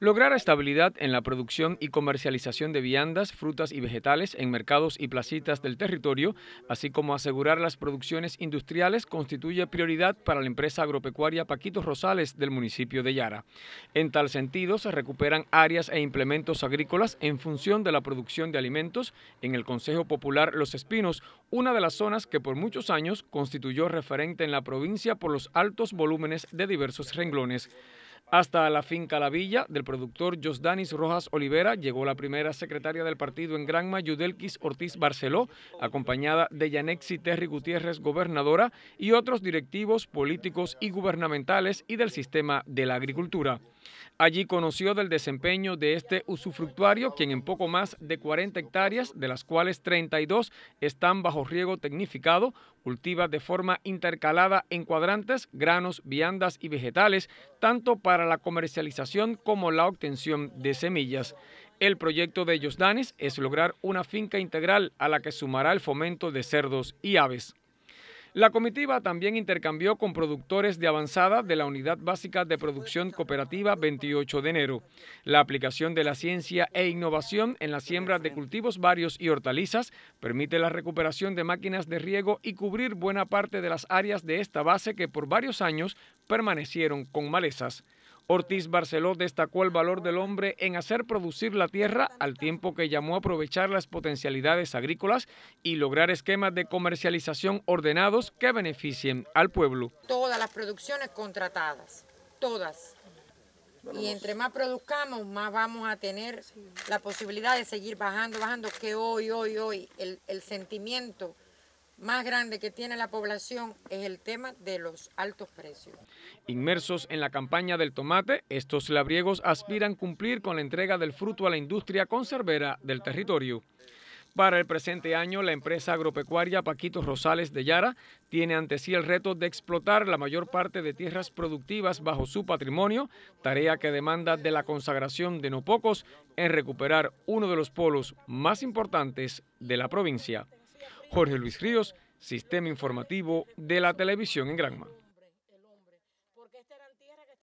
Lograr estabilidad en la producción y comercialización de viandas, frutas y vegetales en mercados y placitas del territorio, así como asegurar las producciones industriales, constituye prioridad para la empresa agropecuaria Paquitos Rosales del municipio de Yara. En tal sentido, se recuperan áreas e implementos agrícolas en función de la producción de alimentos en el Consejo Popular Los Espinos, una de las zonas que por muchos años constituyó referente en la provincia por los altos volúmenes de diversos renglones. Hasta la finca La Villa del productor Josdanis Rojas Olivera llegó la primera secretaria del partido en Granma, Yudelquis Ortiz Barceló, acompañada de Yanexi Terry Gutiérrez, gobernadora, y otros directivos políticos y gubernamentales y del sistema de la agricultura. Allí conoció del desempeño de este usufructuario, quien en poco más de 40 hectáreas, de las cuales 32 están bajo riego tecnificado, cultiva de forma intercalada en cuadrantes granos, viandas y vegetales, tanto para la comercialización como la obtención de semillas. El proyecto de ellos danes es lograr una finca integral a la que sumará el fomento de cerdos y aves. La comitiva también intercambió con productores de avanzada de la Unidad Básica de Producción Cooperativa 28 de enero, la aplicación de la ciencia e innovación en la siembra de cultivos varios y hortalizas permite la recuperación de máquinas de riego y cubrir buena parte de las áreas de esta base que por varios años permanecieron con malezas. Ortiz Barceló destacó el valor del hombre en hacer producir la tierra al tiempo que llamó a aprovechar las potencialidades agrícolas y lograr esquemas de comercialización ordenados que beneficien al pueblo. Todas las producciones contratadas, todas. Y entre más produzcamos, más vamos a tener la posibilidad de seguir bajando, bajando, que hoy, hoy, hoy, el, el sentimiento más grande que tiene la población es el tema de los altos precios. Inmersos en la campaña del tomate, estos labriegos aspiran cumplir con la entrega del fruto a la industria conservera del territorio. Para el presente año, la empresa agropecuaria Paquitos Rosales de Yara tiene ante sí el reto de explotar la mayor parte de tierras productivas bajo su patrimonio, tarea que demanda de la consagración de no pocos en recuperar uno de los polos más importantes de la provincia. Jorge Luis Ríos, Sistema Informativo de la Televisión en Granma.